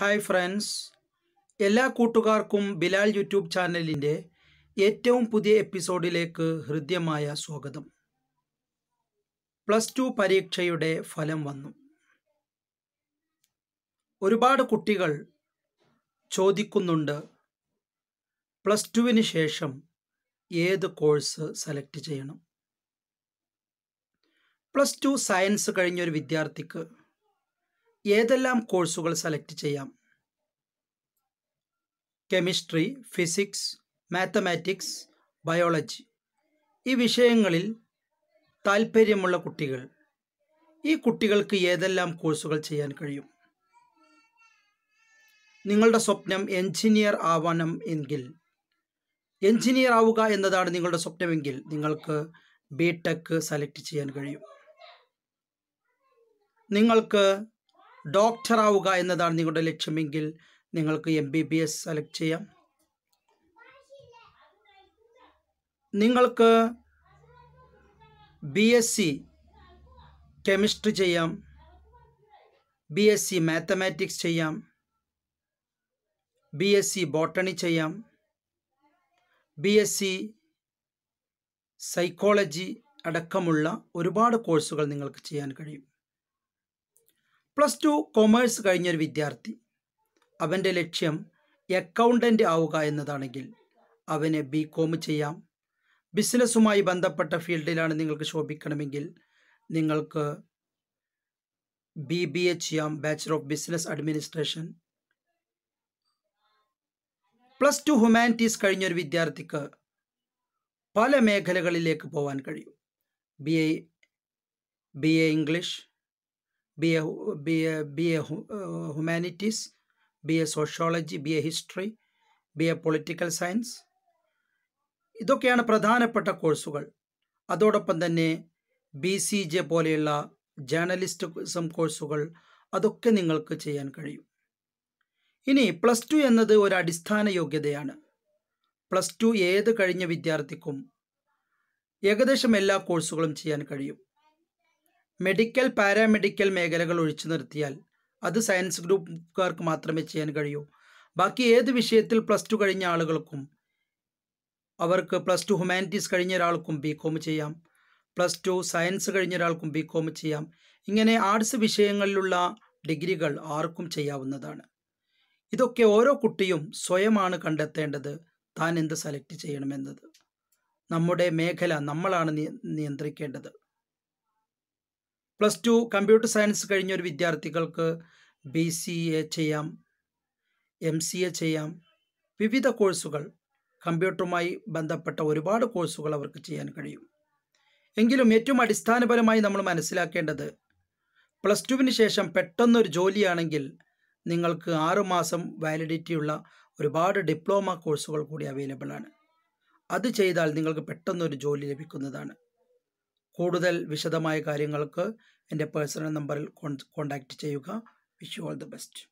hi friends എല്ലാ കൂട്ടുകാർക്കും Bilal YouTube ചാനലിൻ്റെ ഏറ്റവും പുതിയ എപ്പിസോഡിലേക്ക് ഹൃദ്യമായ സ്വാഗതം പ്ലസ് ടു പരീക്ഷയുടെ ഫലം വന്നു ഒരുപാട് കുട്ടികൾ ചോദിക്കുന്നുണ്ട് പ്ലസ് ടുവിന് ശേഷം ഏത് കോഴ്സ് സെലക്ട് ചെയ്യണം പ്ലസ് ടു സയൻസ് കഴിഞ്ഞൊരു വിദ്യാർത്ഥിക്ക് ഏതെല്ലാം കോഴ്സുകൾ സെലക്ട് ചെയ്യാം കെമിസ്ട്രി ഫിസിക്സ് മാത്തമാറ്റിക്സ് ബയോളജി ഈ വിഷയങ്ങളിൽ താൽപ്പര്യമുള്ള കുട്ടികൾ ഈ കുട്ടികൾക്ക് ഏതെല്ലാം കോഴ്സുകൾ ചെയ്യാൻ കഴിയും നിങ്ങളുടെ സ്വപ്നം എഞ്ചിനീയർ ആവണം എങ്കിൽ എഞ്ചിനീയർ ആവുക എന്നതാണ് നിങ്ങളുടെ സ്വപ്നമെങ്കിൽ നിങ്ങൾക്ക് ബി ടെക് സെലക്ട് ചെയ്യാൻ കഴിയും നിങ്ങൾക്ക് ഡോക്ടറാവുക എന്നതാണ് നിങ്ങളുടെ ലക്ഷ്യമെങ്കിൽ നിങ്ങൾക്ക് M B B S select ചെയ്യാം നിങ്ങൾക്ക് ബി എസ് സി കെമിസ്ട്രി ചെയ്യാം ബി എസ് സി മാത്തമാറ്റിക്സ് ചെയ്യാം ബി എസ് സി ബോട്ടണി ചെയ്യാം ബി എസ് സി സൈക്കോളജി അടക്കമുള്ള ഒരുപാട് കോഴ്സുകൾ നിങ്ങൾക്ക് ചെയ്യാൻ കഴിയും പ്ലസ് ടു കൊമേഴ്സ് കഴിഞ്ഞൊരു വിദ്യാർത്ഥി അവൻ്റെ ലക്ഷ്യം അക്കൗണ്ടൻ്റ് ആവുക എന്നതാണെങ്കിൽ അവന് ബി കോം ചെയ്യാം ബിസിനസ്സുമായി ബന്ധപ്പെട്ട ഫീൽഡിലാണ് നിങ്ങൾക്ക് ശോഭിക്കണമെങ്കിൽ നിങ്ങൾക്ക് ബി ബി എ ചെയ്യാം bachelor of business administration plus two humanities കഴിഞ്ഞൊരു വിദ്യാർത്ഥിക്ക് പല മേഖലകളിലേക്ക് പോകാൻ കഴിയും B A B A English B A B A B A humanities B A sociology B A history B A political science ഇതൊക്കെയാണ് പ്രധാനപ്പെട്ട കോഴ്സുകൾ അതോടൊപ്പം തന്നെ ബി സി ജെ പോലെയുള്ള ജേർണലിസ്റ്റിസം കോഴ്സുകൾ അതൊക്കെ നിങ്ങൾക്ക് ചെയ്യാൻ കഴിയും ഇനി പ്ലസ് ടു എന്നത് ഒരു അടിസ്ഥാന യോഗ്യതയാണ് പ്ലസ് ടു ഏത് കഴിഞ്ഞ വിദ്യാർത്ഥിക്കും ഏകദേശം എല്ലാ കോഴ്സുകളും ചെയ്യാൻ കഴിയും മെഡിക്കൽ പാരാമെഡിക്കൽ മേഖലകൾ ഒഴിച്ചു നിർത്തിയാൽ അത് സയൻസ് ഗ്രൂപ്പുകാർക്ക് മാത്രമേ ചെയ്യാൻ കഴിയൂ ബാക്കി ഏത് വിഷയത്തിൽ പ്ലസ് ടു കഴിഞ്ഞ ആളുകൾക്കും അവർക്ക് പ്ലസ് ടു ഹ്യൂമാനിറ്റീസ് കഴിഞ്ഞ ഒരാൾക്കും ബി കോം ചെയ്യാം പ്ലസ് ടു സയൻസ് കഴിഞ്ഞ ഒരാൾക്കും ബി കോം ചെയ്യാം ഇങ്ങനെ ആർട്സ് വിഷയങ്ങളിലുള്ള ഡിഗ്രികൾ ആർക്കും ചെയ്യാവുന്നതാണ് ഇതൊക്കെ ഓരോ കുട്ടിയും സ്വയമാണ് കണ്ടെത്തേണ്ടത് താൻ എന്ത് സെലക്ട് ചെയ്യണമെന്നത് നമ്മുടെ മേഖല നമ്മളാണ് നിയന്ത്രിക്കേണ്ടത് പ്ലസ് ടു കമ്പ്യൂട്ടർ സയൻസ് കഴിഞ്ഞ ഒരു വിദ്യാർത്ഥികൾക്ക് ബി സി എ ചെയ്യാം എം സി എ ചെയ്യാം വിവിധ കോഴ്സുകൾ കമ്പ്യൂട്ടറുമായി ബന്ധപ്പെട്ട ഒരുപാട് കോഴ്സുകൾ അവർക്ക് ചെയ്യാൻ കഴിയും എങ്കിലും ഏറ്റവും അടിസ്ഥാനപരമായി നമ്മൾ മനസ്സിലാക്കേണ്ടത് പ്ലസ് ടുവിന് ശേഷം പെട്ടെന്നൊരു ജോലിയാണെങ്കിൽ നിങ്ങൾക്ക് ആറുമാസം വാലിഡിറ്റിയുള്ള ഒരുപാട് ഡിപ്ലോമ കോഴ്സുകൾ കൂടി അവൈലബിൾ ആണ് അത് ചെയ്താൽ നിങ്ങൾക്ക് പെട്ടെന്നൊരു ജോലി ലഭിക്കുന്നതാണ് കൂടുതൽ വിശദമായ കാര്യങ്ങൾക്ക് എൻ്റെ പേഴ്സണൽ നമ്പറിൽ കോൺടാക്റ്റ് ചെയ്യുക wish you all the best